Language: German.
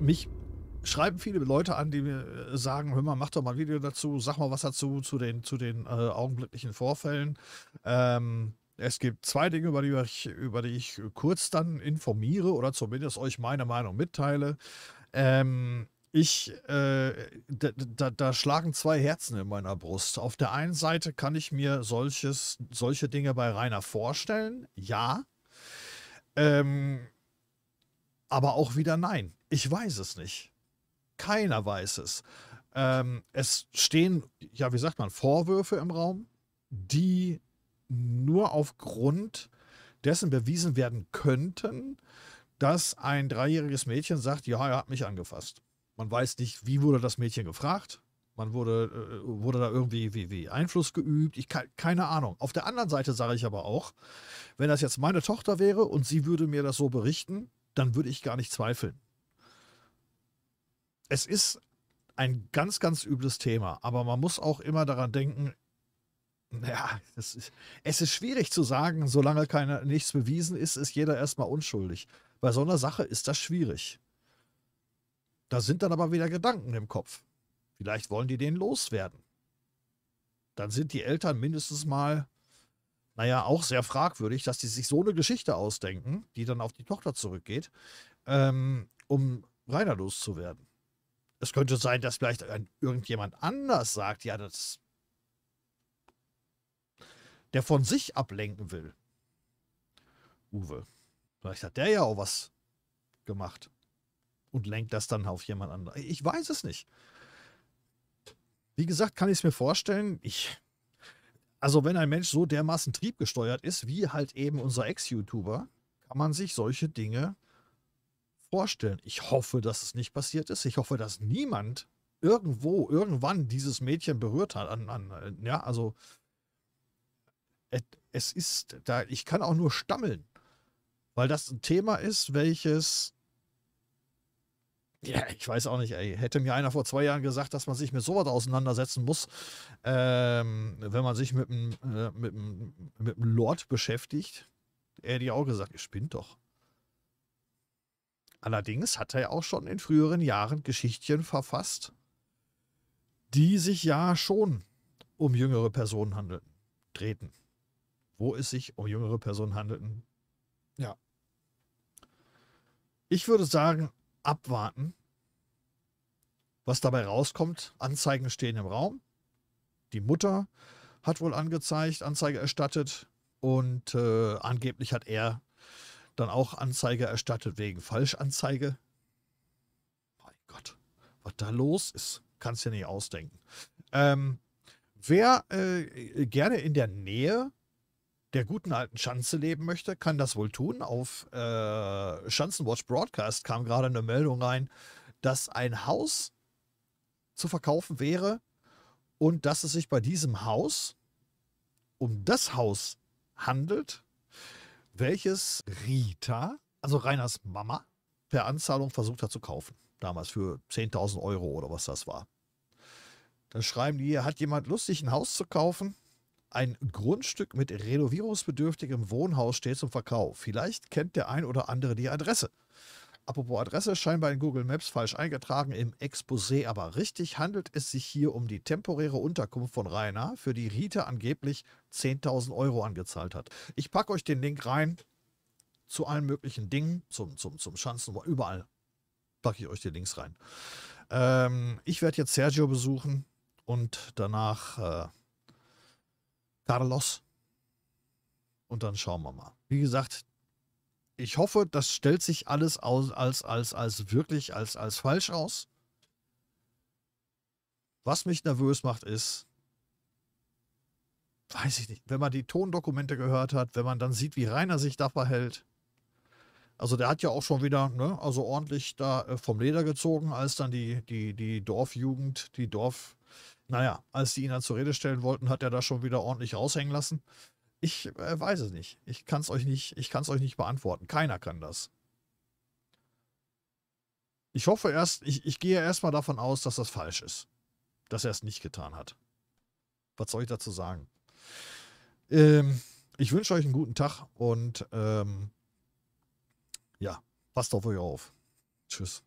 mich schreiben viele Leute an, die mir äh, sagen, hör mal, mach doch mal ein Video dazu, sag mal was dazu, zu den, zu den äh, augenblicklichen Vorfällen. Ähm, es gibt zwei Dinge, über die, ich, über die ich kurz dann informiere oder zumindest euch meine Meinung mitteile. Ähm, ich, äh, da, da, da, schlagen zwei Herzen in meiner Brust. Auf der einen Seite kann ich mir solches, solche Dinge bei Rainer vorstellen, ja. Ähm, aber auch wieder nein. Ich weiß es nicht. Keiner weiß es. Ähm, es stehen, ja, wie sagt man, Vorwürfe im Raum, die nur aufgrund dessen bewiesen werden könnten, dass ein dreijähriges Mädchen sagt, ja, er hat mich angefasst. Man weiß nicht, wie wurde das Mädchen gefragt. Man wurde, äh, wurde da irgendwie wie, wie Einfluss geübt. Ich keine Ahnung. Auf der anderen Seite sage ich aber auch, wenn das jetzt meine Tochter wäre und sie würde mir das so berichten, dann würde ich gar nicht zweifeln. Es ist ein ganz, ganz übles Thema, aber man muss auch immer daran denken, naja, es ist, es ist schwierig zu sagen, solange keine, nichts bewiesen ist, ist jeder erstmal unschuldig. Bei so einer Sache ist das schwierig. Da sind dann aber wieder Gedanken im Kopf. Vielleicht wollen die den loswerden. Dann sind die Eltern mindestens mal naja, auch sehr fragwürdig, dass die sich so eine Geschichte ausdenken, die dann auf die Tochter zurückgeht, ähm, um Rainer loszuwerden. Es könnte sein, dass vielleicht ein, irgendjemand anders sagt, ja, das. Der von sich ablenken will. Uwe. Vielleicht hat der ja auch was gemacht. Und lenkt das dann auf jemand anderen. Ich weiß es nicht. Wie gesagt, kann ich es mir vorstellen. Ich also wenn ein Mensch so dermaßen triebgesteuert ist, wie halt eben unser Ex-YouTuber, kann man sich solche Dinge vorstellen. Ich hoffe, dass es nicht passiert ist. Ich hoffe, dass niemand irgendwo, irgendwann dieses Mädchen berührt hat. An, an, äh, ja, also es ist da, ich kann auch nur stammeln, weil das ein Thema ist, welches ja, ich weiß auch nicht, ey. Hätte mir einer vor zwei Jahren gesagt, dass man sich mit sowas auseinandersetzen muss, ähm, wenn man sich mit einem äh, Lord beschäftigt, hätte ich auch gesagt, ihr spinnt doch. Allerdings hat er ja auch schon in früheren Jahren Geschichtchen verfasst, die sich ja schon um jüngere Personen handeln, treten. Wo es sich um jüngere Personen handelten. Ja. Ich würde sagen, abwarten, was dabei rauskommt. Anzeigen stehen im Raum. Die Mutter hat wohl angezeigt, Anzeige erstattet und äh, angeblich hat er dann auch Anzeige erstattet wegen Falschanzeige. Mein Gott, was da los ist, kannst du dir nicht ausdenken. Ähm, wer äh, gerne in der Nähe der guten alten Schanze leben möchte, kann das wohl tun. Auf äh, Schanzenwatch Broadcast kam gerade eine Meldung rein, dass ein Haus zu verkaufen wäre und dass es sich bei diesem Haus um das Haus handelt, welches Rita, also Rainers Mama, per Anzahlung versucht hat zu kaufen. Damals für 10.000 Euro oder was das war. Dann schreiben die, hat jemand lustig, ein Haus zu kaufen? Ein Grundstück mit renovierungsbedürftigem Wohnhaus steht zum Verkauf. Vielleicht kennt der ein oder andere die Adresse. Apropos Adresse, scheinbar in Google Maps falsch eingetragen, im Exposé aber richtig, handelt es sich hier um die temporäre Unterkunft von Rainer, für die Rita angeblich 10.000 Euro angezahlt hat. Ich packe euch den Link rein zu allen möglichen Dingen, zum, zum, zum Schanzen, überall packe ich euch die Links rein. Ähm, ich werde jetzt Sergio besuchen und danach... Äh, Carlos. Und dann schauen wir mal. Wie gesagt, ich hoffe, das stellt sich alles aus, als, als, als wirklich, als, als falsch aus. Was mich nervös macht, ist, weiß ich nicht, wenn man die Tondokumente gehört hat, wenn man dann sieht, wie Rainer sich da verhält. Also der hat ja auch schon wieder, ne, also ordentlich da äh, vom Leder gezogen, als dann die, die, die Dorfjugend, die Dorf, naja, als die ihn dann zur Rede stellen wollten, hat er da schon wieder ordentlich raushängen lassen. Ich äh, weiß es nicht. Ich kann es euch nicht, ich kann es euch nicht beantworten. Keiner kann das. Ich hoffe erst, ich, ich gehe erstmal davon aus, dass das falsch ist. Dass er es nicht getan hat. Was soll ich dazu sagen? Ähm, ich wünsche euch einen guten Tag und ähm, ja, passt auf euch auf. Tschüss.